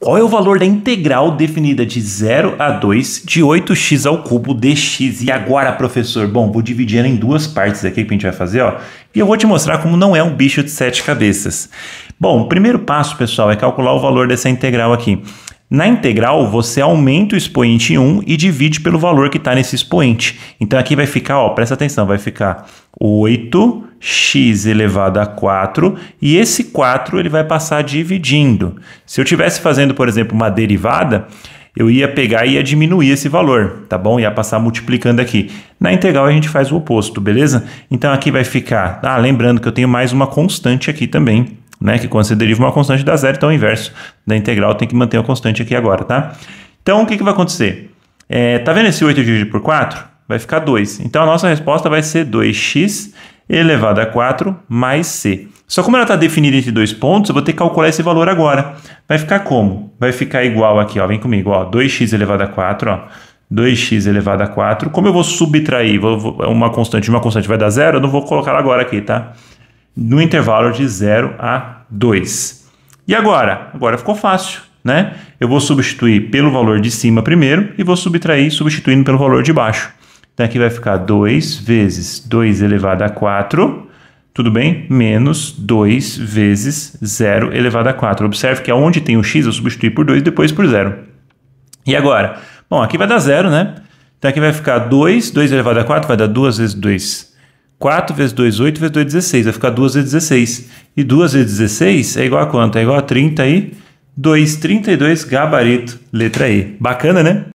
Qual é o valor da integral definida de 0 a 2 de 8x ao cubo dx? E agora, professor? Bom, vou dividir em duas partes aqui que a gente vai fazer, ó. E eu vou te mostrar como não é um bicho de sete cabeças. Bom, o primeiro passo, pessoal, é calcular o valor dessa integral aqui. Na integral, você aumenta o expoente em 1 e divide pelo valor que está nesse expoente. Então aqui vai ficar, ó, presta atenção, vai ficar 8 x elevado a 4 e esse 4 ele vai passar dividindo. Se eu estivesse fazendo, por exemplo, uma derivada, eu ia pegar e ia diminuir esse valor, tá bom? Ia passar multiplicando aqui. Na integral a gente faz o oposto, beleza? Então aqui vai ficar, ah, lembrando que eu tenho mais uma constante aqui também, né? Que quando você deriva uma constante dá zero, então o inverso da integral tem que manter a constante aqui agora, tá? Então o que, que vai acontecer? É, tá vendo esse 8 dividido por 4? Vai ficar 2. Então a nossa resposta vai ser 2x elevado a 4 mais c. Só como ela está definida entre dois pontos, eu vou ter que calcular esse valor agora. Vai ficar como? Vai ficar igual aqui, ó, vem comigo, ó, 2x elevado a 4, ó, 2x elevado a 4. Como eu vou subtrair vou, uma constante uma constante vai dar zero, eu não vou colocar agora aqui, tá? No intervalo de 0 a 2. E agora? Agora ficou fácil, né? Eu vou substituir pelo valor de cima primeiro e vou subtrair substituindo pelo valor de baixo. Então aqui vai ficar 2 vezes 2 elevado a 4, tudo bem? Menos 2 vezes 0 elevado a 4. Observe que aonde tem o x eu substituí por 2 e depois por 0. E agora? Bom, aqui vai dar 0, né? Então aqui vai ficar 2, 2 elevado a 4 vai dar 2 vezes 2. 4 vezes 2, 8 vezes 2, 16. Vai ficar 2 vezes 16. E 2 vezes 16 é igual a quanto? É igual a 30 e 2, 32, gabarito, letra E. Bacana, né?